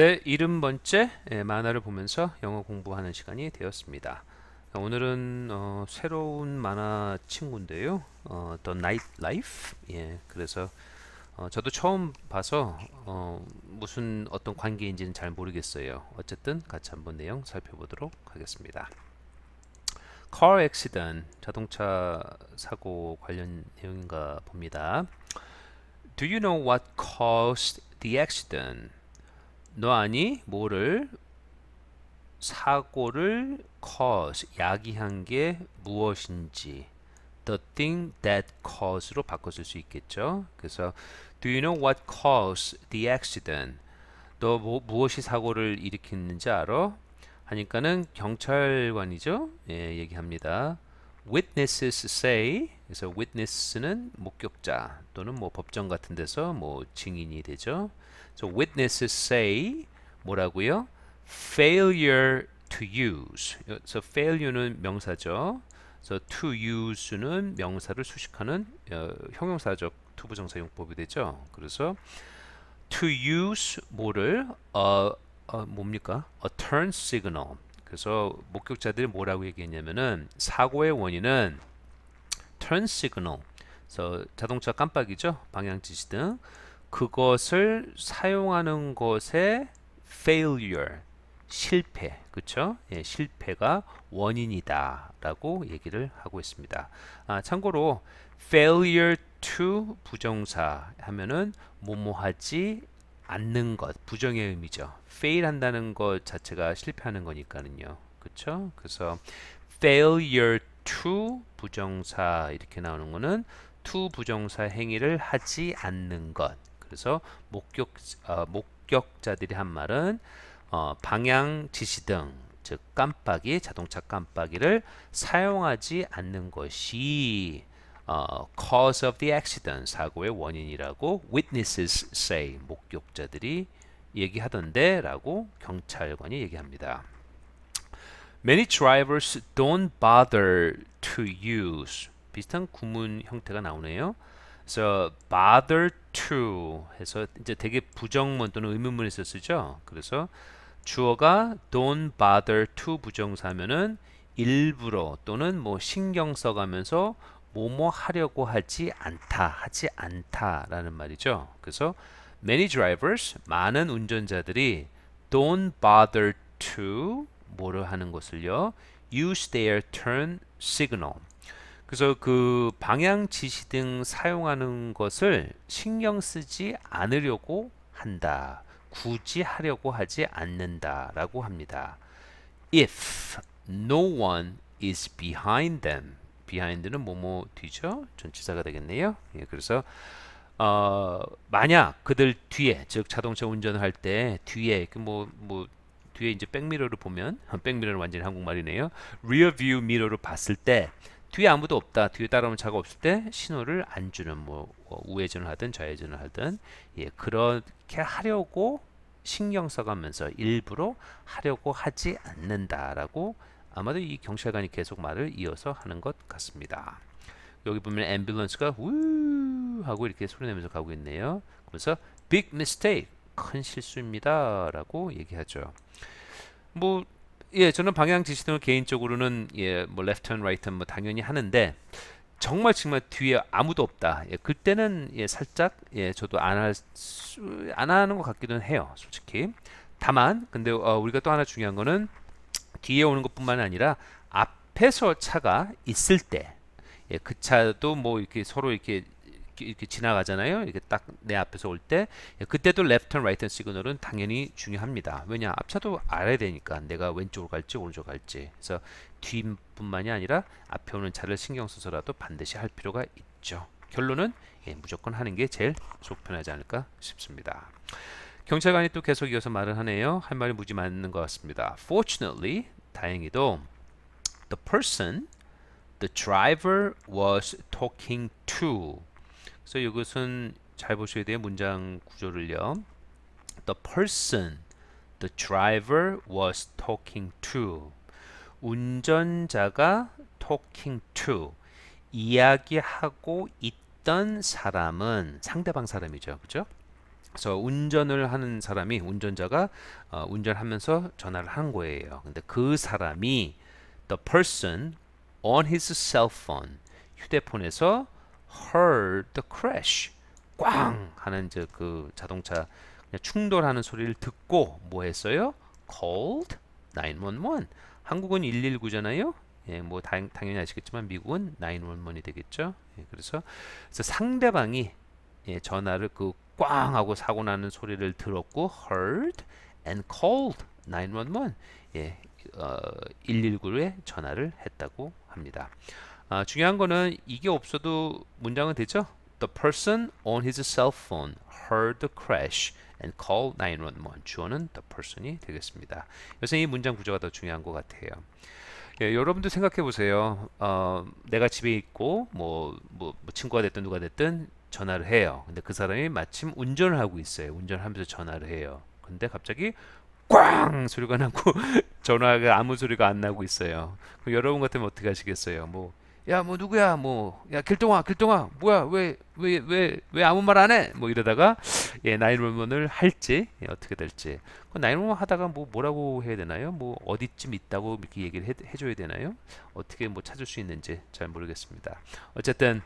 네, 이름 번째 예, 만화를 보면서 영어 공부하는 시간이 되었습니다. 오늘은 어, 새로운 만화 친구인데요. 어, The Night Life. 예, 그래서 어, 저도 처음 봐서 어, 무슨 어떤 관계인지는 잘 모르겠어요. 어쨌든 같이 한번 내용 살펴보도록 하겠습니다. Car accident, 자동차 사고 관련 내용인가 봅니다. Do you know what caused the accident? 너 아니 뭐를 사고를 cause 야기한 게 무엇인지 the thing that cause로 바꿔줄 수 있겠죠. 그래서 do you know what caused the accident? 너 뭐, 무엇이 사고를 일으켰는지 알아? 하니까는 경찰관이죠. 예, 얘기합니다. witnesses say 그래서 witness는 목격자 또는 뭐 법정 같은 데서 뭐 증인이 되죠. So witnesses say 뭐라고요? failure to use. So failure는 명사죠. So to use는 명사를 수식하는 어, 형용사적 투부정사 용법이 되죠. 그래서 to use 뭐를 어, 어, 뭡니까? a turn signal. 그래서 목격자들이 뭐라고 얘기했냐면은 사고의 원인은 turn signal. 그래 자동차 깜빡이죠. 방향 지시 등 그것을 사용하는 것에 failure 실패 그쵸 예, 실패가 원인이다 라고 얘기를 하고 있습니다 아, 참고로 failure to 부정사 하면은 뭐뭐하지 않는 것 부정의 의미죠 fail 한다는 것 자체가 실패하는 거니까는요 그쵸 그래서 failure to 부정사 이렇게 나오는 거는 to 부정사 행위를 하지 않는 것 그래서 목격 어, 목격자들이 한 말은 어, 방향 지시등 즉 깜빡이 자동차 깜빡이를 사용하지 않는 것이 어, cause of the accident 사고의 원인이라고 witnesses say 목격자들이 얘기하던데 라고 경찰관이 얘기합니다. Many drivers don't bother to use 비슷한 구문 형태가 나오네요. So bother true 해서 이제 되게 부정문 또는 의문문에서 쓰죠. 그래서 주어가 don't bother to 부정사면은 일부러 또는 뭐 신경 써가면서 뭐뭐 하려고 하지 않다 하지 않다라는 말이죠. 그래서 many drivers 많은 운전자들이 don't bother to 뭐를 하는 것을요 use their turn signal 그래서 그 방향 지시등 사용하는 것을 신경 쓰지 않으려고 한다. 굳이 하려고 하지 않는다라고 합니다. If no one is behind them. behind는 뭐 뭐 뒤죠? 전치사가 되겠네요. 예, 그래서 어, 만약 그들 뒤에 즉 자동차 운전할 때 뒤에 뭐뭐 그 뭐 뒤에 이제 백미러를 보면 백미러는 완전히 한국말이네요. rear view 미러를 봤을 때 뒤에 아무도 없다. 뒤에 따라오는 차가 없을 때 신호를 안 주는 뭐, 뭐 우회전을 하든 좌회전을 하든 예, 그렇게 하려고 신경 써가면서 일부러 하려고 하지 않는다라고 아마도 이 경찰관이 계속 말을 이어서 하는 것 같습니다. 여기 보면 앰뷸런스가 우 하고 이렇게 소리 내면서 가고 있네요. 그래서 big mistake 큰 실수입니다라고 얘기하죠. 뭐 예, 저는 방향 지시등을 개인적으로는 예, 뭐 레프트 t turn, r 뭐 당연히 하는데 정말 정말 뒤에 아무도 없다. 예, 그때는 예, 살짝 예, 저도 안 할 안 하는 것같기도 해요, 솔직히. 다만 근데 어, 우리가 또 하나 중요한 거는 뒤에 오는 것뿐만 아니라 앞에서 차가 있을 때, 예, 그 차도 뭐 이렇게 서로 이렇게 이렇게 지나가잖아요. 이렇게 딱 내 앞에서 올때 예, 그때도 left and right 시그널은 당연히 중요합니다. 왜냐 앞차도 알아야 되니까 내가 왼쪽으로 갈지 오른쪽 갈지. 그래서 뒤뿐만이 아니라 앞에 오는 차를 신경 써서라도 반드시 할 필요가 있죠. 결론은 예, 무조건 하는 게 제일 속 편하지 않을까 싶습니다. 경찰관이 또 계속 이어서 말을 하네요. 할 말이 무지 많은 것 같습니다. Fortunately, 다행히도 the person the driver was talking to 그래서 이것은 잘 보셔야 돼요. 문장 구조를요. The person the driver was talking to 운전자가 talking to 이야기하고 있던 사람은 상대방 사람이죠. 그죠? 그래서 운전을 하는 사람이 운전자가 어, 운전하면서 전화를 한 거예요. 근데 그 사람이 the person on his cell phone 휴대폰에서 heard the crash. 꽝 음. 하는 저그 자동차 충돌하는 소리를 듣고 뭐 했어요? called 911. 한국은 119잖아요. 예, 뭐 당, 연히 아시겠지만 미국은 911이 되겠죠. 예, 그래서, 그래서, 상대방이 예, 전화를 그꽝 하고 사고 나는 소리를 들었고 heard and called 911. 예, 어, 119에 전화를 했다고 합니다. 아, 중요한 거는 이게 없어도 문장은 되죠? The person on his cell phone heard the crash and called 911. 주어는 the person이 되겠습니다. 요새 이 문장 구조가 더 중요한 것 같아요. 예, 여러분도 생각해 보세요. 어, 내가 집에 있고 뭐, 뭐, 뭐 친구가 됐든 누가 됐든 전화를 해요. 근데 그 사람이 마침 운전을 하고 있어요. 운전 하면서 전화를 해요. 근데 갑자기 꽝 소리가 나고 전화가 아무 소리가 안 나고 있어요. 그럼 여러분 같으면 어떻게 하시겠어요? 뭐 야뭐 누구야 뭐 야 길동아 길동아 뭐야 왜 왜 왜 왜 아무 말 안 해? 뭐 이러다가 예 나인원을 할지 예, 어떻게 될지 그 나인원 하다가 뭐 뭐라고 해야 되나요? 뭐 어디쯤 있다고 이렇게 얘기를 해, 해줘야 되나요? 어떻게 뭐 찾을 수 있는지 잘 모르겠습니다. 어쨌든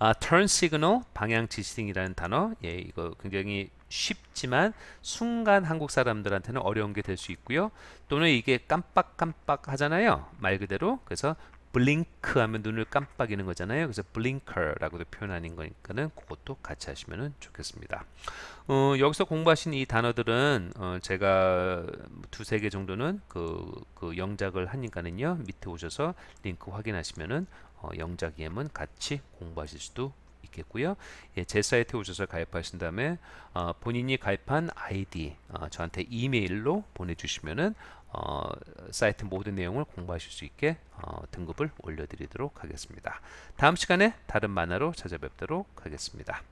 아, turn signal 방향 지시등이라는 단어 예 이거 굉장히 쉽지만 순간 한국 사람들한테는 어려운 게 될 수 있고요 또는 이게 깜빡깜빡 하잖아요 말 그대로 그래서 블링크 하면 눈을 깜빡이는 거잖아요. 그래서 b l i 라고도 표현하는 거니까는 그것도 같이 하시면 좋겠습니다. 어, 여기서 공부하신 이 단어들은 어, 제가 두세 개 정도는 그, 그, 영작을 하니까는요. 밑에 오셔서 링크 확인하시면은 어, 영작 e m 같이 공부하실 수도 있겠고요. 예, 제 사이트에 오셔서 가입하신 다음에 어, 본인이 가입한 아이디 어, 저한테 이메일로 보내주시면은 어, 사이트 모든 내용을 공부하실 수 있게 어, 등급을 올려드리도록 하겠습니다. 다음 시간에 다른 만화로 찾아뵙도록 하겠습니다.